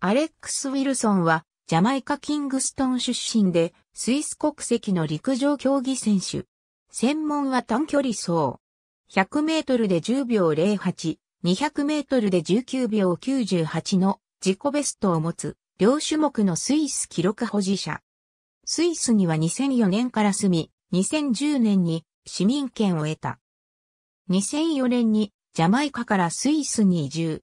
アレックス・ウィルソンは、ジャマイカ・キングストン出身で、スイス国籍の陸上競技選手。専門は短距離走。100メートルで10秒08、200メートルで19秒98の自己ベストを持つ、両種目のスイス記録保持者。スイスには2004年から住み、2010年に市民権を得た。2004年にジャマイカからスイスに移住。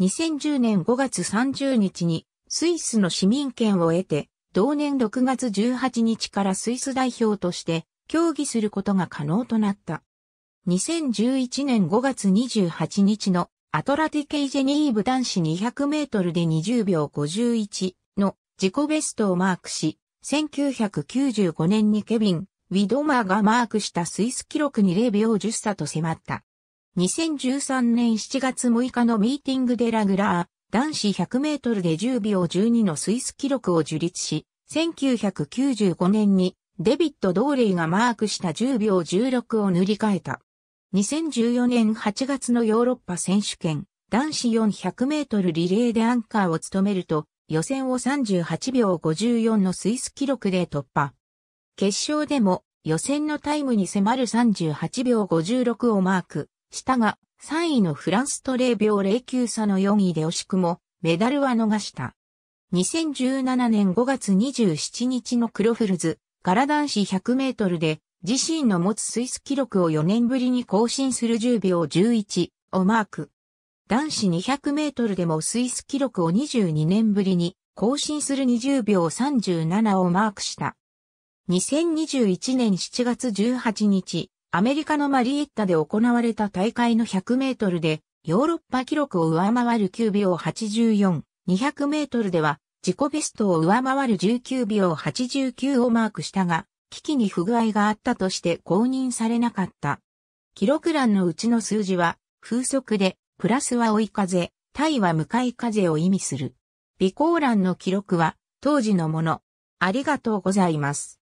2010年5月30日にスイスの市民権を得て、同年6月18日からスイス代表として競技することが可能となった。2011年5月28日のアトラティケイジェニーブ男子200メートルで20秒51の自己ベストをマークし、1995年にケビン・ウィドマーがマークしたスイス記録に0秒10差と迫った。2013年7月6日のミーティングでラグラー、男子100メートルで10秒12のスイス記録を樹立し、1995年にデビッド・ドーレイがマークした10秒16を塗り替えた。2014年8月のヨーロッパ選手権、男子400メートルリレーでアンカーを務めると、予選を38秒54のスイス記録で突破。決勝でも予選のタイムに迫る38秒56をマーク。したが、3位のフランスと0秒09差の4位で惜しくも、メダルは逃した。2017年5月27日のクロフルズ、ガラ男子100メートルで、自身の持つスイス記録を4年ぶりに更新する10秒11をマーク。男子200メートルでもスイス記録を22年ぶりに更新する20秒37をマークした。2021年7月18日、アメリカのマリエッタで行われた大会の100メートルで、ヨーロッパ記録を上回る9秒84、200メートルでは、自己ベストを上回る19秒89をマークしたが、危機に不具合があったとして公認されなかった。記録欄のうちの数字は、風速で、プラスは追い風、対は向かい風を意味する。備考欄の記録は、当時のもの。ありがとうございます。